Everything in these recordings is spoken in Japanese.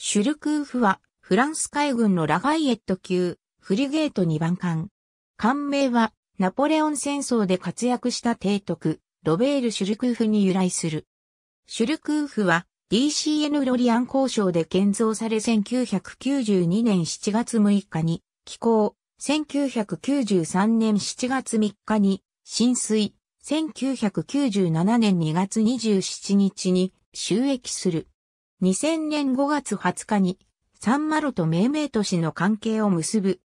シュルクーフは、フランス海軍のラガイエット級、フリゲート2番艦。艦名は、ナポレオン戦争で活躍した提督、ロベール・シュルクーフに由来する。シュルクーフは、DCN ロリアン交渉で建造され1992年7月6日に、寄港、1993年7月3日に、浸水、1997年2月27日に、収益する。2000年5月20日に、サンマロと命名都市の関係を結ぶ。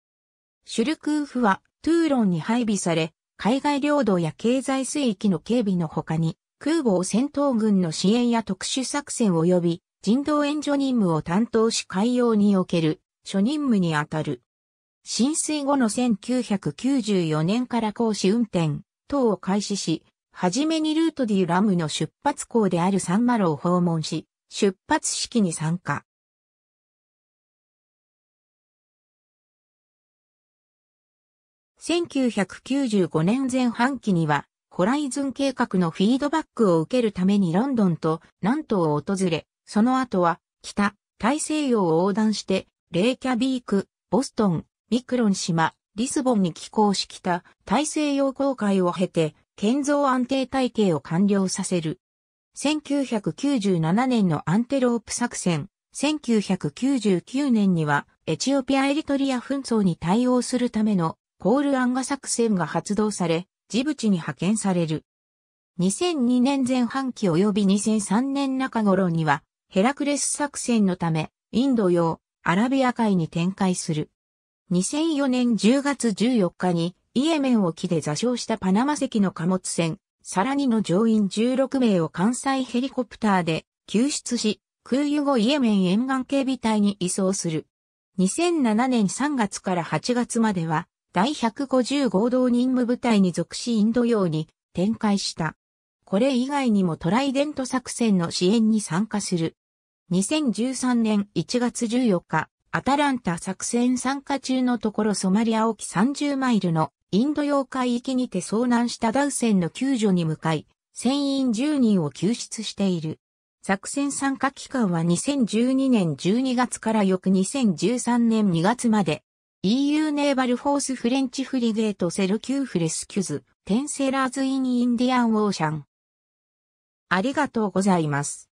シュルクーフは、トゥーロンに配備され、海外領土や経済水域の警備の他に、空母を戦闘軍の支援や特殊作戦及び人道援助任務を担当し海洋における諸任務にあたる。浸水後の1994年から講師運転等を開始し、はじめにルートディ・ラムの出発港であるサンマロを訪問し、出発式に参加。1995年前半期には、ホライズン計画のフィードバックを受けるためにロンドンと南東を訪れ、その後は北、大西洋を横断して、レイキャビーク、ボストン、ミクロン島、リスボンに寄港した、大西洋航海を経て、建造安定体系を完了させる。1997年のアンテロープ作戦、1999年にはエチオピア・エリトリア紛争に対応するためのコールアンガ作戦が発動され、ジブチに派遣される。2002年前半期及び2003年中頃には、ヘラクレス作戦のため、インド洋、アラビア海に展開する。2004年10月14日に、イエメン沖で座礁したパナマ籍の貨物船、さらにの乗員16名を関西ヘリコプターで救出し、空輸後イエメン沿岸警備隊に移送する。2007年3月から8月までは、第150合同任務部隊に属しインド洋に展開した。これ以外にもトライデント作戦の支援に参加する。2013年1月14日、アタランタ作戦参加中のところソマリア沖30マイルのインド洋海域にて遭難したダウ船の救助に向かい、船員10人を救出している。作戦参加期間は2012年12月から翌2013年2月まで。EU ネーバルフォースフレンチフリゲートセルキューフレスキュズ、テンセラーズインインディアンオーシャン。ありがとうございます。